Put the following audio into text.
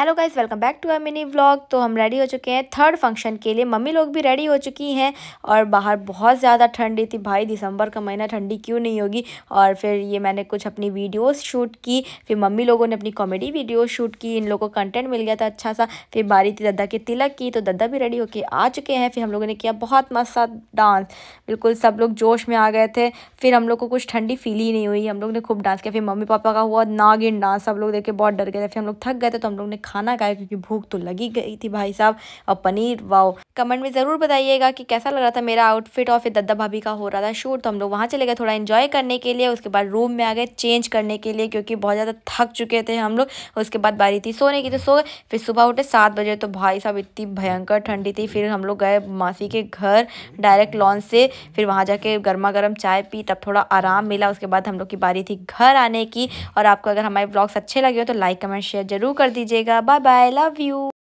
Hello guys welcome back to our mini vlog तो हम ready हो चुके हैं थर्ड फंक्शन के लिए मम्मी लोग भी रेडी हो चुकी हैं और बाहर बहुत ज़्यादा ठंडी थी भाई दिसंबर का महीना ठंडी क्यों नहीं होगी और फिर ये मैंने कुछ अपनी वीडियोस शूट की फिर मम्मी लोगों ने अपनी कॉमेडी वीडियो शूट की इन लोगों को कंटेंट मिल गया था अच्छा सा फिर बारी थी दद्दा के तिलक की तो दद्दा भी रेडी होकर आ चुके हैं फिर हम लोगों ने किया बहुत मस्त डांस बिल्कुल सब लोग जोश में आ गए थे फिर हम लोग को कुछ ठंडी फील ही नहीं हुई हम लोग ने खूब डांस किया फिर मम्मी पापा का हुआ नागिन डांस सब लोग देख के बहुत डर गए थे फिर हम लोग थक गए थे तो हम लोग ने खाना खाया क्योंकि भूख तो लगी गई थी भाई साहब और पनीर वाओ कमेंट में ज़रूर बताइएगा कि कैसा लग रहा था मेरा आउटफिट और फिर दद्दा भाभी का हो रहा था शूट तो हम लोग वहाँ चले गए थोड़ा इन्जॉय करने के लिए उसके बाद रूम में आ गए चेंज करने के लिए क्योंकि बहुत ज़्यादा थक चुके थे हम लोग उसके बाद बारी थी सोने की तो सो गए फिर सुबह उठे सात बजे तो भाई साहब इतनी भयंकर ठंडी थी फिर हम लोग गए मासी के घर डायरेक्ट लॉन्च से फिर वहाँ जाके गर्मा गर्म चाय पी तब थोड़ा आराम मिला उसके बाद हम लोग की बारी थी घर आने की और आपको अगर हमारे ब्लॉग्स अच्छे लगे हो तो लाइक कमेंट शेयर जरूर कर दीजिएगा Bye bye. Love you.